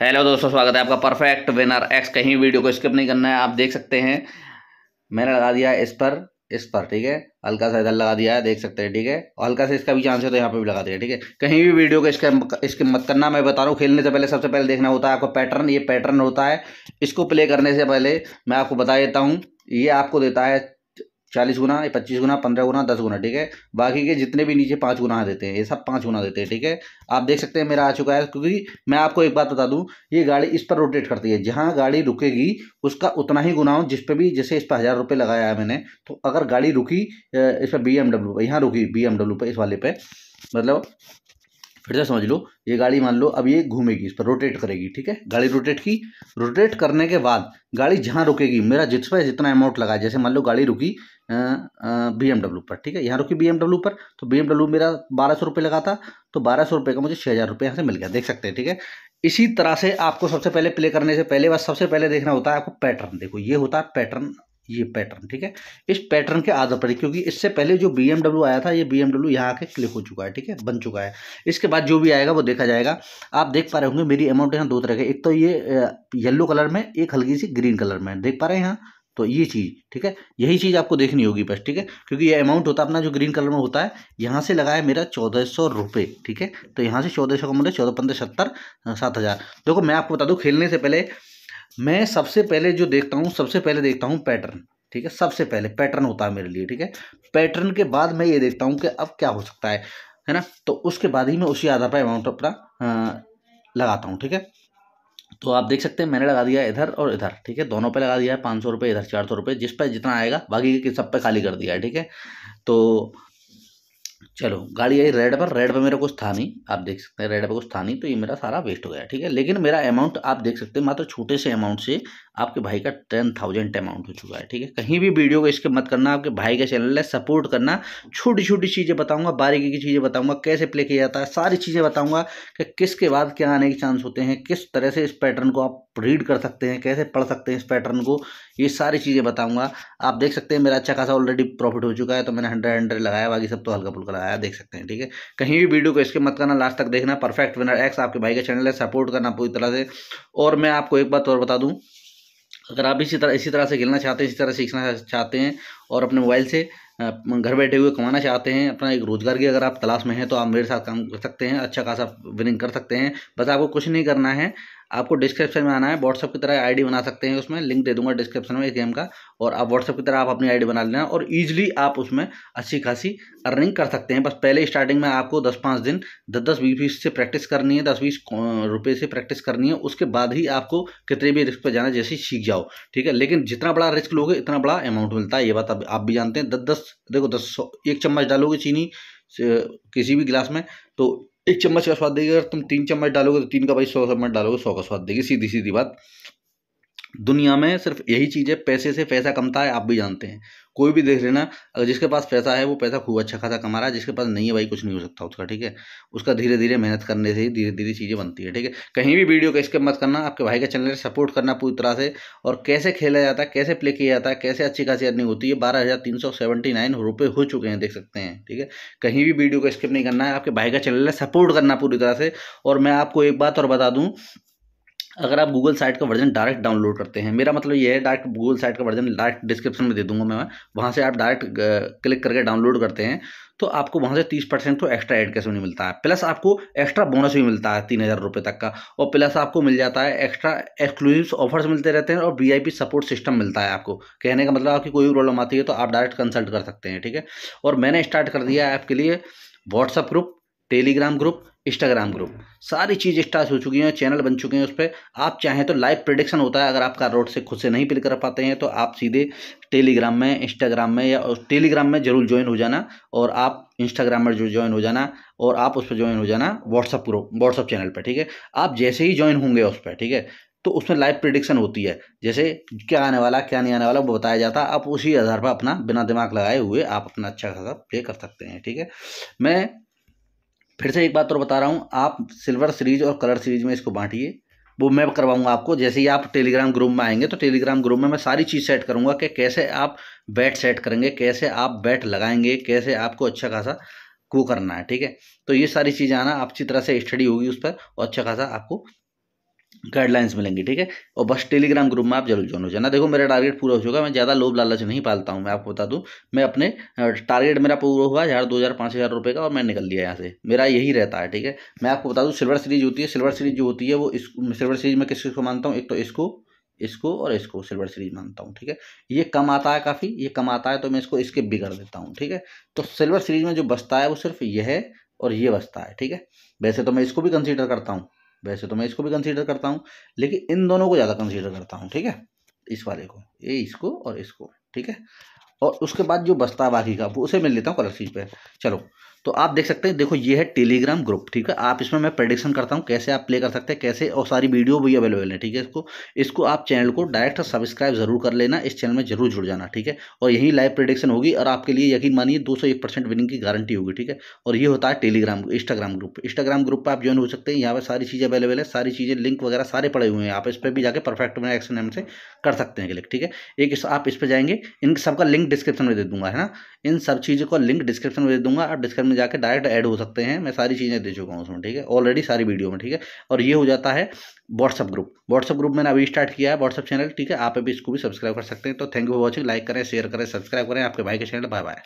hello दोस्तों स्वागत है आपका परफेक्ट विनर एक्स कहीं वीडियो को स्किप नहीं करना है आप देख सकते हैं मैंने लगा दिया इस पर इस पर ठीक है हल्का सा इधर लगा दिया है देख सकते हैं ठीक है और हल्का सा इसका भी चांस है तो यहाँ पे भी लगा दिया ठीक है कहीं भी वीडियो को इसका इसके मत करना मैं बता रहा हूँ खेलने से पहले सबसे पहले देखना होता है आपको पैटर्न ये पैटर्न होता है इसको प्ले करने से पहले मैं आपको बता देता हूँ ये आपको देता है चालीस गुना पच्चीस गुना पंद्रह गुना दस गुना ठीक है बाकी के जितने भी नीचे पाँच गुना देते हैं ये सब पाँच गुना देते हैं ठीक है आप देख सकते हैं मेरा आ चुका है क्योंकि मैं आपको एक बात बता दूं ये गाड़ी इस पर रोटेट करती है जहाँ गाड़ी रुकेगी उसका उतना ही गुना हो जिस पर भी जैसे इस पर हज़ार रुपये लगाया है मैंने तो अगर गाड़ी रुकी इस पर बी एम डब्ल्यू यहाँ रुकी बी एम डब्ल्यू पर इस वाले पर मतलब फिर से समझ लो ये गाड़ी मान लो अब ये घूमेगी इस पर रोटेट करेगी ठीक है गाड़ी रोटेट की रोटेट करने के बाद गाड़ी जहाँ रुकेगी मेरा जिस पर जितना अमाउंट लगा जैसे मान लो गाड़ी रुकी बी एमडब्ल्यू पर ठीक है यहाँ रुकी बी एमडब्ल्यू पर तो बी एमडब्ल्यू मेरा बारह सौ रुपये लगा था तो बारह सौ रुपये का मुझे छः हज़ार रुपये यहाँ से मिल गया देख सकते हैं ठीक है इसी तरह से आपको सबसे पहले प्ले करने से पहले बस सबसे पहले देखना होता है आपको पैटर्न देखो ये होता है पैटर्न ये पैटर्न ठीक है इस पैटर्न के आधार पर क्योंकि इससे पहले जो बी आया था ये बी एमडब्ल्यू यहाँ आके क्लिक हो चुका है ठीक है बन चुका है इसके बाद जो भी आएगा वो देखा जाएगा आप देख पा रहे होंगे मेरी अमाउंट यहाँ दो तरह के एक तो ये येलो कलर में एक हल्की सी ग्रीन कलर में देख पा रहे हैं यहाँ तो ये चीज़ ठीक है यही चीज़ आपको देखनी होगी बस ठीक है क्योंकि ये अमाउंट होता है अपना जो ग्रीन कलर में होता है यहाँ से लगा है मेरा चौदह सौ रुपये ठीक है तो यहाँ से चौदह सौ का मूल्य चौदह पंद्रह सत्तर सात हज़ार देखो मैं आपको बता दूँ खेलने से पहले मैं सबसे पहले जो देखता हूँ सबसे पहले देखता हूँ पैटर्न ठीक है सबसे पहले पैटर्न होता है मेरे लिए ठीक है पैटर्न के बाद मैं ये देखता हूँ कि अब क्या हो सकता है है ना तो उसके बाद ही मैं उसी आधार पर अमाउंट अपना लगाता हूँ ठीक है तो आप देख सकते हैं मैंने लगा दिया इधर और इधर ठीक है दोनों पे लगा दिया है पाँच सौ रुपये इधर चार सौ रुपये जिस पर जितना आएगा बाकी के सब पे खाली कर दिया है ठीक है तो चलो गाड़ी आई रेड पर रेड पर मेरा कुछ था नहीं आप देख सकते हैं रेड पर कुछ था नहीं तो ये मेरा सारा वेस्ट हो गया ठीक है लेकिन मेरा अमाउंट आप देख सकते हैं मात्र छोटे से अमाउंट से आपके भाई का टेन थाउजेंड अमाउंट हो चुका है ठीक है कहीं भी वीडियो को इसके मत करना आपके भाई का चैनल है सपोर्ट करना छोटी छोटी चीज़ें बताऊँगा बारीकी की चीज़ें बताऊँगा कैसे प्ले किया जाता है सारी चीज़ें बताऊँगा कि किसके बाद क्या आने के चांस होते हैं किस तरह से इस पैटर्न को आप रीड कर सकते हैं कैसे पढ़ सकते हैं इस पैटर्न को ये सारी चीज़ें बताऊँगा आप देख सकते हैं मेरा अच्छा खासा ऑलरेडी प्रॉफिट हो चुका है तो मैंने हंड्रेड हंड्रेड लगाया बाकी सब तो हल्का फुल्का आया देख सकते हैं ठीक है कहीं भी वीडियो को इसके मत करना लास्ट तक देखना परफेक्ट विनर एक्स आपके भाई का चैनल है सपोर्ट करना पूरी तरह से और मैं आपको एक बात और बता दूँ अगर आप इसी तरह इसी तरह से खेलना चाहते हैं इसी तरह सीखना चाहते हैं और अपने मोबाइल से घर बैठे हुए कमाना चाहते हैं अपना एक रोज़गार की अगर आप तलाश में हैं तो आप मेरे साथ काम कर सकते हैं अच्छा खासा विनिंग कर सकते हैं बस आपको कुछ नहीं करना है आपको डिस्क्रिप्शन में आना है व्हाट्सअप की तरह आईडी बना सकते हैं उसमें लिंक दे दूंगा डिस्क्रिप्शन में इस गेम का और आप व्हाट्सअप की तरह आप अपनी आईडी बना लेना और ईजिली आप उसमें अच्छी खासी अर्निंग कर सकते हैं बस पहले स्टार्टिंग में आपको दस पाँच दिन दस दस बीस बीस से प्रैक्टिस करनी है दस बीस रुपये से प्रैक्टिस करनी है उसके बाद ही आपको कितने भी रिस्क पर जाना जैसे सीख जाओ ठीक है लेकिन जितना बड़ा रिस्क लोगे इतना बड़ा अमाउंट मिलता है ये बात आप भी जानते हैं दस दस दस देखो दस एक चम्मच डालोगे चीनी किसी भी गिलास में तो एक चम्मच का स्वाद देगी अगर तुम तीन चम्मच डालोगे तो तीन का भाई सौ चम्मच डालोगे सौ का स्वाद देगी सीधी सीधी बात दुनिया में सिर्फ यही चीज़ है पैसे से पैसा कमता है आप भी जानते हैं कोई भी देख लेना अगर जिसके पास पैसा है वो पैसा खूब अच्छा खासा कमा रहा है जिसके पास नहीं है भाई कुछ नहीं हो सकता उसका ठीक है उसका धीरे धीरे मेहनत करने से ही धीरे धीरे चीज़ें बनती है ठीक है कहीं भी वीडियो का स्किप मत करना आपके भाई का चैनल सपोर्ट करना पूरी तरह से और कैसे खेला जाता है कैसे प्ले किया जाता है कैसे अच्छी खासी अर्निंग होती है बारह हज़ार तीन सौ सेवेंटी नाइन रुपये हो चुके हैं देख सकते हैं ठीक है कहीं भी वीडियो का स्किप नहीं करना है आपके भाई का चैनल सपोर्ट करना पूरी तरह से और मैं आपको एक बात और बता दूँ अगर आप गूगल साइट का वर्जन डायरेक्ट डाउनलोड करते हैं मेरा मतलब ये है डायरेक्ट गूगल साइट का वर्जन डायरेक्ट डिस्क्रिप्शन में दे दूंगा मैं वहाँ से आप डायरेक्ट क्लिक करके डाउनलोड करते हैं तो आपको वहाँ से तीस परसेंट तो एक्स्ट्रा एड कैसे नहीं मिलता है प्लस आपको एक्स्ट्रा बोनस भी मिलता है तीन हज़ार रुपये तक का और प्लस आपको मिल जाता है एक्स्ट्रा एक्सक्लूसिव ऑफर्स मिलते रहते हैं और वी सपोर्ट सिस्टम मिलता है आपको कहने का मतलब आपकी कोई भी प्रॉब्लम आती है तो आप डायरेक्ट कंसल्ट कर सकते हैं ठीक है और मैंने स्टार्ट कर दिया है आपके लिए WhatsApp group Telegram group Instagram group सारी चीज़ स्टार्ट हो चुकी हैं चैनल बन चुके हैं उस पर आप चाहें तो लाइव प्रिडिक्शन होता है अगर आप रोड से खुद से नहीं पिल कर पाते हैं तो आप सीधे टेलीग्राम में इंस्टाग्राम में या टेलीग्राम में ज़रूर ज्वाइन हो जाना और आप इंस्टाग्राम में जो ज्वाइन हो जाना और आप उस पर ज्वाइन हो जाना व्हाट्सअप ग्रुप व्हाट्सअप चैनल पर ठीक है आप जैसे ही ज्वाइन होंगे उस पर ठीक है तो उसमें लाइव प्रिडिक्शन होती है जैसे क्या आने वाला क्या नहीं आने वाला वो बताया जाता है आप उसी आधार पर अपना बिना दिमाग लगाए हुए आप अपना अच्छा खासा प्ले कर सकते हैं ठीक है मैं फिर से एक बात और बता रहा हूँ आप सिल्वर सीरीज और कलर सीरीज में इसको बांटिए वो मैं करवाऊंगा आपको जैसे ही आप टेलीग्राम ग्रुप में आएंगे तो टेलीग्राम ग्रुप में मैं सारी चीज़ सेट करूंगा कि कैसे आप बैट सेट करेंगे कैसे आप बैट लगाएंगे कैसे आपको अच्छा खासा को करना है ठीक है तो ये सारी चीज़ें आना अच्छी तरह से स्टडी होगी उस पर और अच्छा खासा आपको गाइडलाइंस मिलेंगी ठीक है और बस टेलीग्राम ग्रुप में आप जरूर ज्वाइन हो जाना देखो मेरा टारगेट पूरा हो चुका मैं ज़्यादा लोभ लालच नहीं पालता हूँ मैं आपको बता दूँ मैं अपने टारगेट मेरा पूरा हुआ हज़ार दो हज़ार पाँच हज़ार रुपये का और मैं निकल लिया यहाँ से मेरा यही रहता है ठीक है मैं आपको बता दूँ सिल्वर सीरीज होती है सिल्वर सीरीज जो होती है वो इस सिल्वर सीरीज में किस किस को मानता हूँ एक तो इसको इसको और इसको सिल्वर सीरीज मानता हूँ ठीक है ये कम आता है काफ़ी ये कम आता है तो मैं इसको स्किप भी कर देता हूँ ठीक है तो सिल्वर सीरीज में जो बसता है वो सिर्फ यह है और ये बसता है ठीक है वैसे तो मैं इसको भी कंसिडर करता हूँ वैसे तो मैं इसको भी कंसीडर करता हूँ लेकिन इन दोनों को ज़्यादा कंसीडर करता हूँ ठीक है इस वाले को ये इसको और इसको ठीक है और उसके बाद जो बस्ता बाकी का उसे मैं लेता हूँ कलर सीट पे चलो तो आप देख सकते हैं देखो ये है टेलीग्राम ग्रुप ठीक है आप इसमें मैं प्रडिक्शन करता हूँ कैसे आप प्ले कर सकते हैं कैसे और सारी वीडियो भी अवेलेबल है ठीक है इसको इसको आप चैनल को डायरेक्ट सब्सक्राइब जरूर कर लेना इस चैनल में जरूर जुड़ जाना ठीक है और यही लाइव प्रडिक्शन होगी और आपके लिए यकीन मानिए दो सौ एक परसेंट विनिंग की गारंटी होगी ठीक है और ये होता है Telegram Instagram group Instagram group पर आप ज्वाइन हो सकते हैं यहाँ पर सारी चीज़ें अवेलेबल है सारी चीज़ें लिंक वगैरह सारे पड़े हुए हैं आप इस पर भी जाकर परफेक्ट एक्शन से कर सकते हैं क्लिक ठीक है एक आप इस पर जाएंगे इन सबका लिंक डिस्क्रिप्शन में दे दूंगा है ना इन सब चीज़ों का लिंक डिस्क्रिप्शन में दे दूंगा आप डिस्क्रिप्शन में जाकर डायरेक्ट ऐड हो सकते हैं मैं सारी चीज़ें दे चुका हूँ उसमें ठीक है ऑलरेडी सारी वीडियो में ठीक है और ये हो जाता है व्हाट्सअप ग्रुप व्हाट्सअप ग्रुप मैंने अभी स्टार्ट किया है व्हाट्सअप चैनल ठीक है आप अभी इसको भी सब्सक्राइब कर सकते हैं तो thank you for watching like करें शेयर करें सब्सक्राइब करें आपके भाई के चैनल बाय बाय